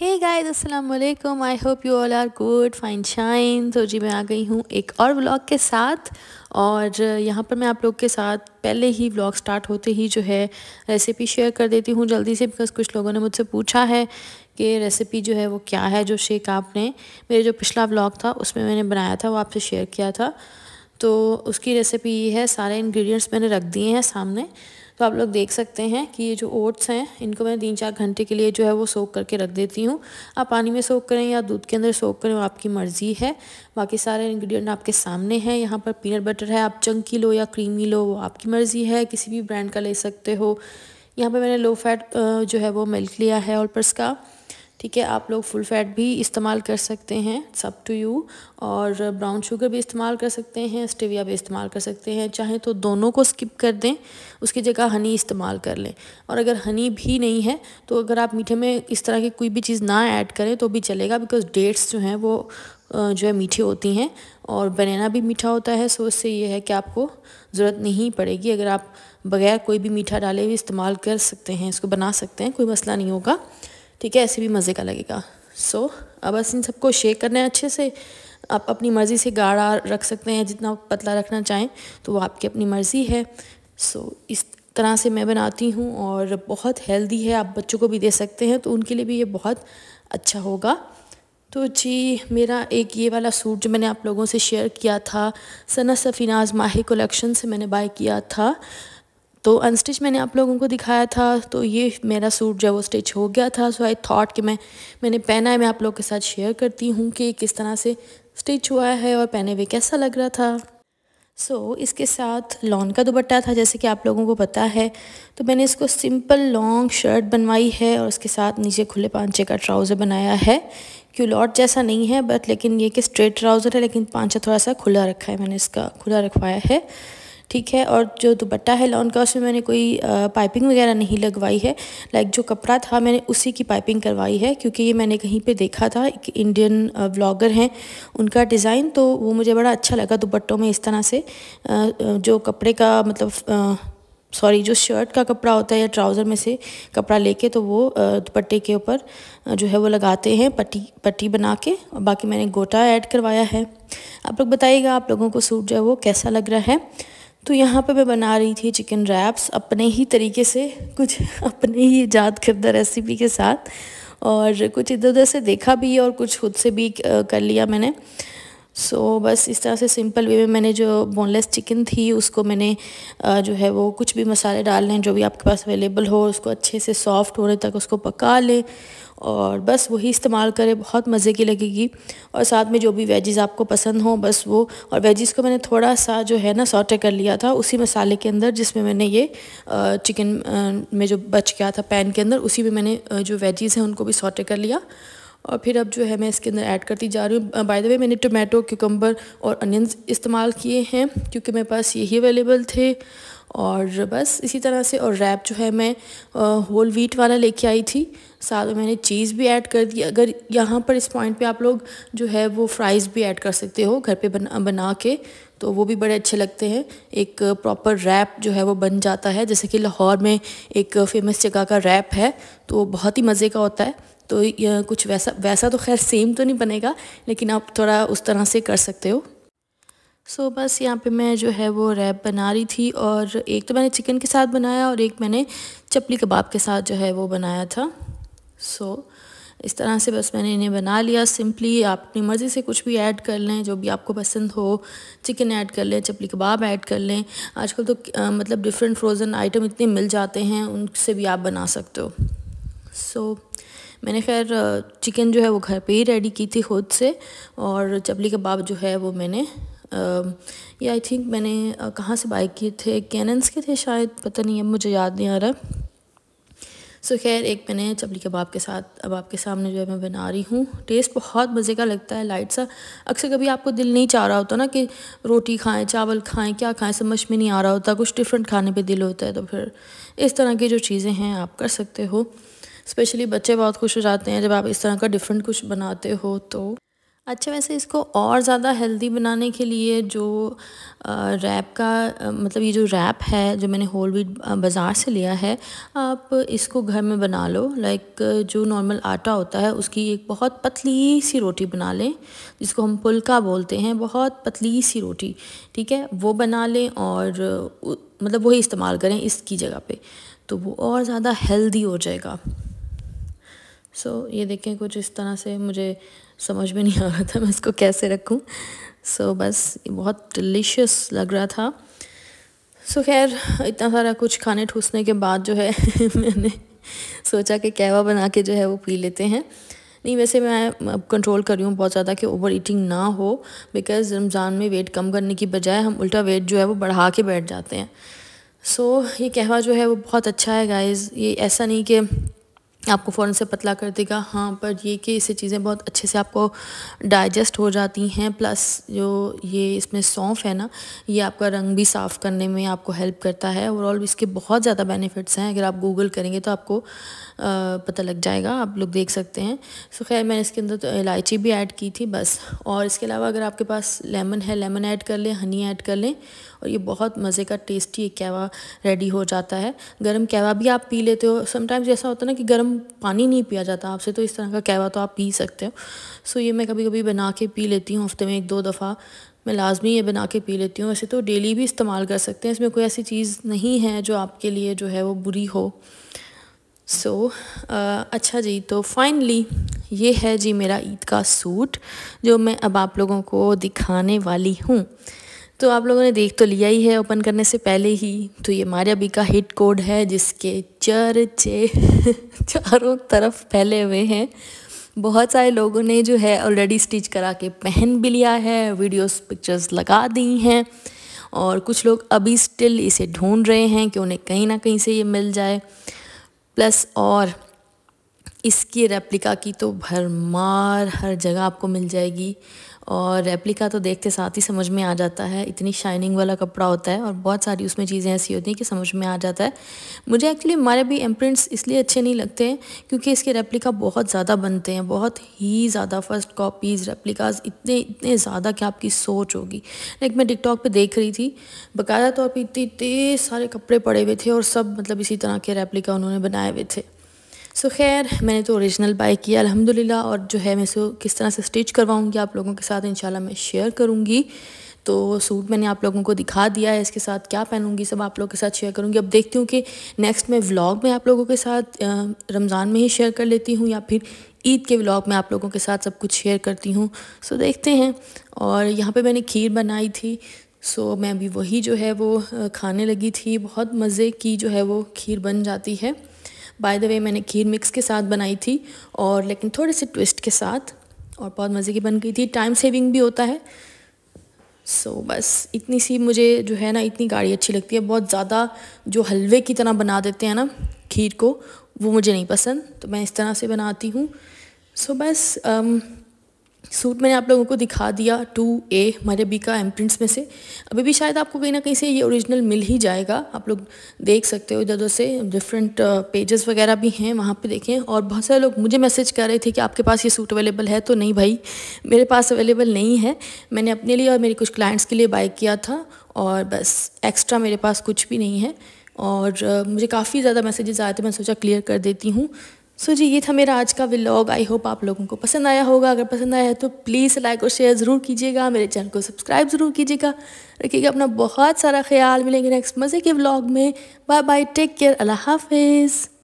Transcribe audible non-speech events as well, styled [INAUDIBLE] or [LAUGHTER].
हे guys अस्सलाम वालेकुम I hope you all are good fine shine तो जी मैं आ गई हूँ एक और व्लॉग के साथ और यहाँ पर मैं आप लोग के साथ पहले ही व्लॉग स्टार्ट होते ही जो है रेसिपी शेयर कर देती हूँ जल्दी से बिकॉज़ कुछ लोगों ने मुझसे पूछा है कि रेसिपी जो है वो क्या है जो शेक आपने मेरे जो पिछला ब्लॉग था उसमें मैंने बनाया था वो आपसे शेयर किया था तो उसकी रेसिपी ये है सारे इन्ग्रीडियंट्स मैंने रख दिए हैं सामने तो आप लोग देख सकते हैं कि ये जो ओट्स हैं इनको मैं तीन चार घंटे के लिए जो है वो सोख करके रख देती हूँ आप पानी में सोख करें या दूध के अंदर सोख करें आपकी मर्ज़ी है बाकी सारे इंग्रेडिएंट आपके सामने हैं यहाँ पर पीनट बटर है आप चंकी लो या क्रीमी लो वो आपकी मर्ज़ी है किसी भी ब्रांड का ले सकते हो यहाँ पर मैंने लो फैट जो है वो मिल्क लिया है ऑलपर्स का ठीक है आप लोग फुल फैट भी इस्तेमाल कर सकते हैं सब टू यू और ब्राउन शुगर भी इस्तेमाल कर सकते हैं स्टेविया भी इस्तेमाल कर सकते हैं चाहे तो दोनों को स्किप कर दें उसकी जगह हनी इस्तेमाल कर लें और अगर हनी भी नहीं है तो अगर आप मीठे में इस तरह की कोई भी चीज़ ना ऐड करें तो भी चलेगा बिकॉज डेट्स जो हैं वो जो है मीठी होती हैं और बनाना भी मीठा होता है सो इससे ये है कि आपको ज़रूरत नहीं पड़ेगी अगर आप बगैर कोई भी मीठा डाले भी इस्तेमाल कर सकते हैं इसको बना सकते हैं कोई मसला नहीं होगा ठीक है ऐसे भी मज़े का लगेगा सो so, अब बस इन सबको शेक करना है अच्छे से आप अपनी मर्ज़ी से गाढ़ा रख सकते हैं जितना पतला रखना चाहें तो वो आपकी अपनी मर्ज़ी है सो so, इस तरह से मैं बनाती हूँ और बहुत हेल्दी है आप बच्चों को भी दे सकते हैं तो उनके लिए भी ये बहुत अच्छा होगा तो जी मेरा एक ये वाला सूट जो मैंने आप लोगों से शेयर किया था सना सफीनाज माहि कलेक्शन से मैंने बाय किया था तो अनस्टिच मैंने आप लोगों को दिखाया था तो ये मेरा सूट जो वो स्टिच हो गया था सो आई थॉट कि मैं मैंने पहना है मैं आप लोगों के साथ शेयर करती हूँ कि किस तरह से स्टिच हुआ है और पहने हुए कैसा लग रहा था सो so, इसके साथ लॉन का दुपट्टा था जैसे कि आप लोगों को पता है तो मैंने इसको सिंपल लॉन्ग शर्ट बनवाई है और उसके साथ नीचे खुले पांचे का ट्राउज़र बनाया है क्यूलॉट जैसा नहीं है बट लेकिन ये कि स्ट्रेट ट्राउज़र है लेकिन पांचा थोड़ा सा खुला रखा है मैंने इसका खुला रखवाया है ठीक है और जो दुपट्टा है लॉन का उसमें मैंने कोई पाइपिंग वगैरह नहीं लगवाई है लाइक जो कपड़ा था मैंने उसी की पाइपिंग करवाई है क्योंकि ये मैंने कहीं पर देखा था एक इंडियन व्लॉगर हैं उनका डिज़ाइन तो वो मुझे बड़ा अच्छा लगा दुपट्टों में इस तरह से जो कपड़े का मतलब सॉरी जो शर्ट का कपड़ा होता है या ट्राउज़र में से कपड़ा लेके तो वो दुपट्टे के ऊपर जो है वो लगाते हैं पट्टी पट्टी बना के और बाकी मैंने गोटा ऐड करवाया है आप लोग बताइएगा आप लोगों को सूट जो है वो कैसा लग रहा है तो यहाँ पे मैं बना रही थी चिकन रैप्स अपने ही तरीके से कुछ अपने ही ईजाद करदा रेसिपी के साथ और कुछ इधर उधर से देखा भी और कुछ खुद से भी कर लिया मैंने सो so, बस इस तरह से सिंपल वे में मैंने जो बोनलेस चिकन थी उसको मैंने जो है वो कुछ भी मसाले डाल लें जो भी आपके पास अवेलेबल हो उसको अच्छे से सॉफ्ट होने तक उसको पका लें और बस वही इस्तेमाल करें बहुत मज़े की लगेगी और साथ में जो भी वेजेस आपको पसंद हो बस वो और वेजेस को मैंने थोड़ा सा जो है ना सॉटे कर लिया था उसी मसाले के अंदर जिसमें मैंने ये चिकन में जो बच गया था पैन के अंदर उसी में मैंने जो वेजेस हैं उनको भी सॉटे कर लिया और फिर अब जो है मैं इसके अंदर ऐड करती जा रही हूँ बाय द वे मैंने टोमेटो क्यूकम्बर और अनियंस इस्तेमाल किए हैं क्योंकि मेरे पास यही अवेलेबल थे और बस इसी तरह से और रैप जो है मैं होल वीट वाला लेके आई थी साथ में मैंने चीज़ भी ऐड कर दी अगर यहाँ पर इस पॉइंट पे आप लोग जो है वो फ्राइज़ भी ऐड कर सकते हो घर पे बना बना के तो वो भी बड़े अच्छे लगते हैं एक प्रॉपर रैप जो है वो बन जाता है जैसे कि लाहौर में एक फ़ेमस जगह का रैप है तो बहुत ही मज़े का होता है तो कुछ वैसा वैसा तो खैर सेम तो नहीं बनेगा लेकिन आप थोड़ा उस तरह से कर सकते हो सो so, बस यहाँ पे मैं जो है वो रैप बना रही थी और एक तो मैंने चिकन के साथ बनाया और एक मैंने चपली कबाब के साथ जो है वो बनाया था सो so, इस तरह से बस मैंने इन्हें बना लिया सिंपली आप अपनी मर्ज़ी से कुछ भी ऐड कर लें जो भी आपको पसंद हो चिकन ऐड कर लें चपली कबाब ऐड कर लें आजकल तो आ, मतलब डिफरेंट फ्रोज़न आइटम इतने मिल जाते हैं उनसे भी आप बना सकते हो सो so, मैंने खैर चिकन जो है वो घर पे ही रेडी की थी खुद से और चपली कबाब जो है वो मैंने ये आई थिंक मैंने uh, कहाँ से बाइक किए थे कैनन्स के थे शायद पता नहीं अब मुझे याद नहीं आ रहा सो so, खैर एक मैंने चपली कबाब के साथ अब आपके सामने जो है मैं बना रही हूँ टेस्ट बहुत मज़े का लगता है लाइट सा अक्सर कभी आपको दिल नहीं चाह रहा होता ना कि रोटी खाएं चावल खाएं क्या खाएं समझ में नहीं आ रहा होता कुछ डिफरेंट खाने पे दिल होता है तो फिर इस तरह की जो चीज़ें हैं आप कर सकते हो स्पेशली बच्चे बहुत खुश हो जाते हैं जब आप इस तरह का डिफरेंट कुछ बनाते हो तो अच्छा वैसे इसको और ज़्यादा हेल्दी बनाने के लिए जो रैप का मतलब ये जो रैप है जो मैंने होल वीट बाज़ार से लिया है आप इसको घर में बना लो लाइक जो नॉर्मल आटा होता है उसकी एक बहुत पतली सी रोटी बना लें जिसको हम पुलका बोलते हैं बहुत पतली सी रोटी ठीक है वो बना लें और मतलब वही इस्तेमाल करें इसकी जगह पर तो वो और ज़्यादा हेल्दी हो जाएगा सो so, ये देखें कुछ इस तरह से मुझे समझ में नहीं आ रहा था मैं इसको कैसे रखूँ सो so, बस बहुत डिलीशियस लग रहा था सो so, खैर इतना सारा कुछ खाने ठूसने के बाद जो है [LAUGHS] मैंने सोचा कि कहवा बना के जो है वो पी लेते हैं नहीं वैसे मैं अब कंट्रोल कर रही हूँ बहुत ज़्यादा कि ओवर ईटिंग ना हो बिकॉज़ रमज़ान में वेट कम करने की बजाय हम उल्टा वेट जो है वो बढ़ा के बैठ जाते हैं सो so, ये कहवा जो है वो बहुत अच्छा है गाइज़ ये ऐसा नहीं कि आपको फ़ौरन से पतला कर देगा हाँ पर ये कि इससे चीज़ें बहुत अच्छे से आपको डाइजेस्ट हो जाती हैं प्लस जो ये इसमें सौंफ है ना ये आपका रंग भी साफ़ करने में आपको हेल्प करता है ओवरऑल इसके बहुत ज़्यादा बेनिफिट्स हैं अगर आप गूगल करेंगे तो आपको आ, पता लग जाएगा आप लोग देख सकते हैं सो खैर मैंने इसके अंदर तो इलायची भी ऐड की थी बस और इसके अलावा अगर आपके पास लेमन है लेमन ऐड कर लें हनी ऐड कर लें और ये बहुत मज़े का टेस्टी एक कहवा रेडी हो जाता है गर्म कहवा भी आप पी लेते हो समटाइम्स ऐसा होता है ना कि गर्म पानी नहीं पिया जाता आपसे तो इस तरह का कहवा तो आप पी सकते हो सो ये मैं कभी कभी बना के पी लेती हूँ हफ्ते में एक दो दफ़ा मैं लाजमी ये बना के पी लेती हूँ वैसे तो डेली भी इस्तेमाल कर सकते हैं इसमें कोई ऐसी चीज़ नहीं है जो आपके लिए जो है वो बुरी हो सो so, अच्छा जी तो फाइनली ये है जी मेरा ईद का सूट जो मैं अब आप लोगों को दिखाने वाली हूँ तो आप लोगों ने देख तो लिया ही है ओपन करने से पहले ही तो ये बी का हिट कोड है जिसके चर्चे [LAUGHS] चारों तरफ फैले हुए हैं बहुत सारे लोगों ने जो है ऑलरेडी स्टिच करा के पहन भी लिया है वीडियोस पिक्चर्स लगा दी हैं और कुछ लोग अभी स्टिल इसे ढूंढ रहे हैं कि उन्हें कहीं ना कहीं से ये मिल जाए प्लस और इसकी रेप्लिका की तो भरमार हर जगह आपको मिल जाएगी और रेप्लिका तो देखते साथ ही समझ में आ जाता है इतनी शाइनिंग वाला कपड़ा होता है और बहुत सारी उसमें चीज़ें ऐसी होती हैं कि समझ में आ जाता है मुझे एक्चुअली हमारे भी एम्प्रिंट्स इसलिए अच्छे नहीं लगते हैं क्योंकि इसके रेप्लिका बहुत ज़्यादा बनते हैं बहुत ही ज़्यादा फर्स्ट कॉपीज़ रेप्लिकाज इतने इतने ज़्यादा कि आपकी सोच होगी लाइक मैं टिकटॉक पर देख रही थी बाकायदा तौर तो पर इतने इतने सारे कपड़े पड़े हुए थे और सब मतलब इसी तरह के रेप्लिका उन्होंने बनाए हुए थे सो so, खैर मैंने तो ओरिजिनल बाई किया अल्हम्दुलिल्लाह और जो है मैं इसको किस तरह से स्टिच करवाऊँगी आप लोगों के साथ इन मैं शेयर करूँगी तो सूट मैंने आप लोगों को दिखा दिया है इसके साथ क्या पहनूंगी सब आप लोगों के साथ शेयर करूंगी अब देखती हूँ कि नेक्स्ट मैं व्लॉग में आप लोगों के साथ रमज़ान में ही शेयर कर लेती हूँ या फिर ईद के व्लॉग में आप लोगों के साथ सब कुछ शेयर करती हूँ सो देखते हैं और यहाँ पे मैंने खीर बनाई थी सो मैं अभी वही जो है वो खाने लगी थी बहुत मज़े की जो है वो खीर बन जाती है बाय द वे मैंने खीर मिक्स के साथ बनाई थी और लेकिन थोड़े से ट्विस्ट के साथ और बहुत मज़े की बन गई थी टाइम सेविंग भी होता है सो so, बस इतनी सी मुझे जो है ना इतनी गाड़ी अच्छी लगती है बहुत ज़्यादा जो हलवे की तरह बना देते हैं ना खीर को वो मुझे नहीं पसंद तो मैं इस तरह से बनाती हूँ सो so, बस um, सूट मैंने आप लोगों को दिखा दिया टू ए बी का एम प्रिंट्स में से अभी भी शायद आपको कहीं ना कहीं से ये ओरिजिनल मिल ही जाएगा आप लोग देख सकते हो इधर से डिफरेंट पेजेस uh, वगैरह भी हैं वहाँ पे देखें और बहुत सारे लोग मुझे मैसेज कर रहे थे कि आपके पास ये सूट अवेलेबल है तो नहीं भाई मेरे पास अवेलेबल नहीं है मैंने अपने लिए और मेरे कुछ क्लाइंट्स के लिए बाई किया था और बस एक्स्ट्रा मेरे पास कुछ भी नहीं है और uh, मुझे काफ़ी ज़्यादा मैसेजेस आए थे मैं सोचा क्लियर कर देती हूँ सो जी ये था मेरा आज का व्लॉग आई होप आप लोगों को पसंद आया होगा अगर पसंद आया है तो प्लीज़ लाइक और शेयर ज़रूर कीजिएगा मेरे चैनल को सब्सक्राइब ज़रूर कीजिएगा रखिएगा अपना बहुत सारा ख्याल मिलेंगे नेक्स्ट मज़े के व्लॉग में बाय बाय टेक केयर अल्लाह हाफिज़